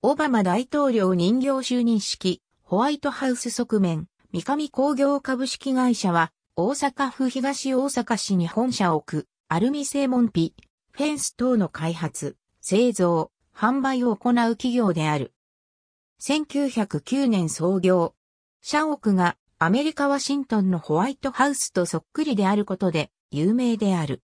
オバマ大統領人形就任式、ホワイトハウス側面、三上工業株式会社は、大阪府東大阪市に本社を置く、アルミ製門ピ、フェンス等の開発、製造、販売を行う企業である。1909年創業。社屋がアメリカ・ワシントンのホワイトハウスとそっくりであることで有名である。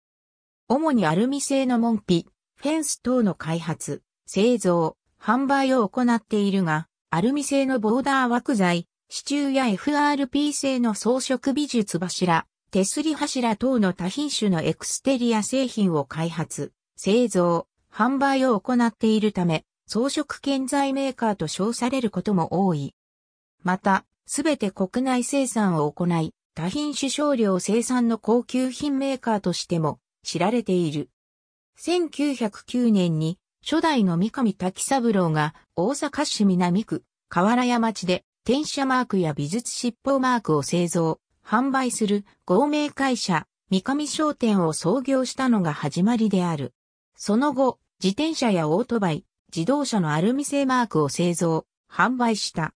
主にアルミ製の門ピ、フェンス等の開発、製造、販売を行っているが、アルミ製のボーダー枠材、支柱や FRP 製の装飾美術柱、手すり柱等の多品種のエクステリア製品を開発、製造、販売を行っているため、装飾建材メーカーと称されることも多い。また、すべて国内生産を行い、多品種少量生産の高級品メーカーとしても知られている。1909年に初代の三上滝三郎が大阪市南区河原屋町で転写マークや美術尻尾マークを製造、販売する合名会社三上商店を創業したのが始まりである。その後、自転車やオートバイ、自動車のアルミ製マークを製造、販売した。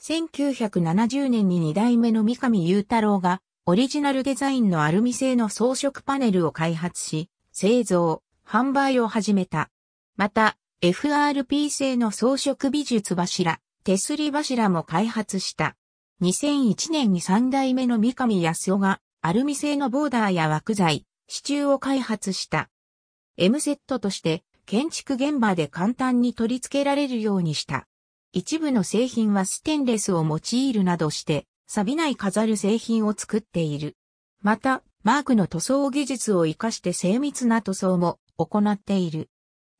1970年に2代目の三上雄太郎がオリジナルデザインのアルミ製の装飾パネルを開発し、製造、販売を始めた。また、FRP 製の装飾美術柱、手すり柱も開発した。2001年に3代目の三上康夫が、アルミ製のボーダーや枠材、支柱を開発した。M セットとして、建築現場で簡単に取り付けられるようにした。一部の製品はステンレスを用いるなどして、錆びない飾る製品を作っている。また、マークの塗装技術を活かして精密な塗装も行っている。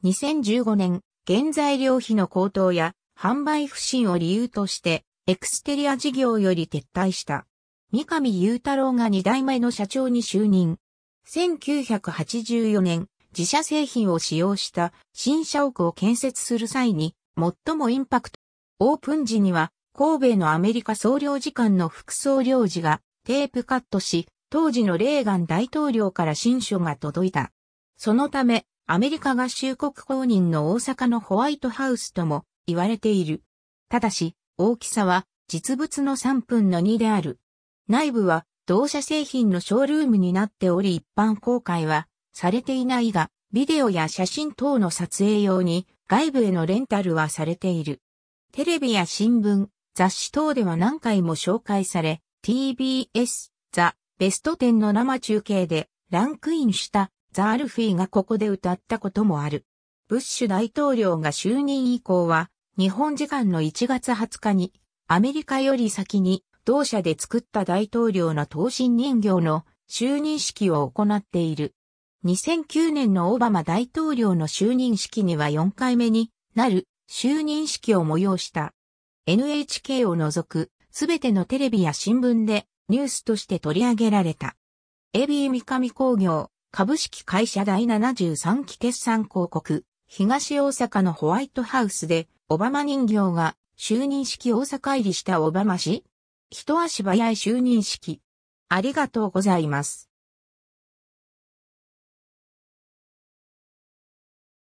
2015年、原材料費の高騰や販売不振を理由として、エクステリア事業より撤退した。三上雄太郎が2代目の社長に就任。1984年、自社製品を使用した新社屋を建設する際に、最もインパクト。オープン時には、神戸のアメリカ総領事館の副総領事がテープカットし、当時のレーガン大統領から新書が届いた。そのため、アメリカ合衆国公認の大阪のホワイトハウスとも言われている。ただし、大きさは実物の3分の2である。内部は同社製品のショールームになっており一般公開はされていないが、ビデオや写真等の撮影用に外部へのレンタルはされている。テレビや新聞、雑誌等では何回も紹介され、TBS、ザ・ベスト10の生中継でランクインしたザ・アルフィーがここで歌ったこともある。ブッシュ大統領が就任以降は、日本時間の1月20日に、アメリカより先に、同社で作った大統領の等身人形の就任式を行っている。2009年のオバマ大統領の就任式には4回目になる就任式を催した。NHK を除くすべてのテレビや新聞でニュースとして取り上げられた。エビー三上工業、株式会社第73期決算広告、東大阪のホワイトハウスで、オバマ人形が就任式大阪入りしたオバマ氏一足早い就任式。ありがとうございます。